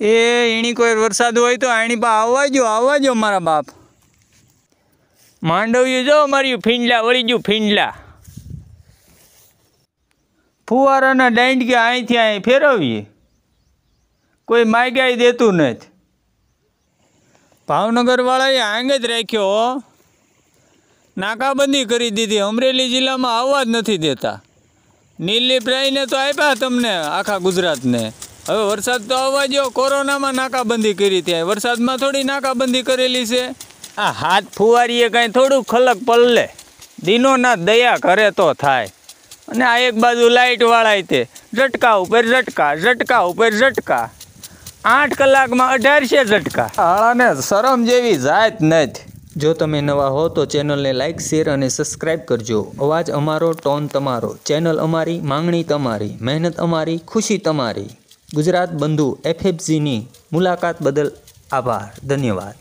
એ એની કોઈ વરસાદ હોય તો એની પા આવવા જો આવવા મારા બાપ માંડવ્યું જો માર્યું ફીંડલા વળી ગયું ફીંડલા ફુવારાના દાંડ કે અહીંથી અહીં ફેરવીએ કોઈ માયગાઈ દેતું નથી ભાવનગરવાળાએ આંગ જ રાખ્યો નાકાબંધી કરી દીધી અમરેલી જિલ્લામાં આવવા જ નથી દેતા નીલી પ્રાઈને તો આપ્યા તમને આખા ગુજરાતને હવે વરસાદ તો આવવા જો કોરોનામાં નાકાબંધી કરી ત્યાં વરસાદમાં થોડી નાકાબંધી કરેલી છે આ હાથ ફુવારીએ કાંઈ થોડું ખલક પલ્લે દિનોના દયા કરે તો થાય અને આ એક બાજુ લાઇટ વાળાય તે ઝટકા ઉપર ઝટકા ઝટકા ઉપર ઝટકા આઠ કલાકમાં અઢારશે ઝટકા હાળાને શરમ જેવી જાત નથી જો તમે નવા હો તો ચેનલને લાઇક શેર અને સબસ્ક્રાઇબ કરજો અવાજ અમારો ટોન તમારો ચેનલ અમારી માંગણી તમારી મહેનત અમારી ખુશી તમારી ગુજરાત બંધુ એફએફસીની મુલાકાત બદલ આભાર ધન્યવાદ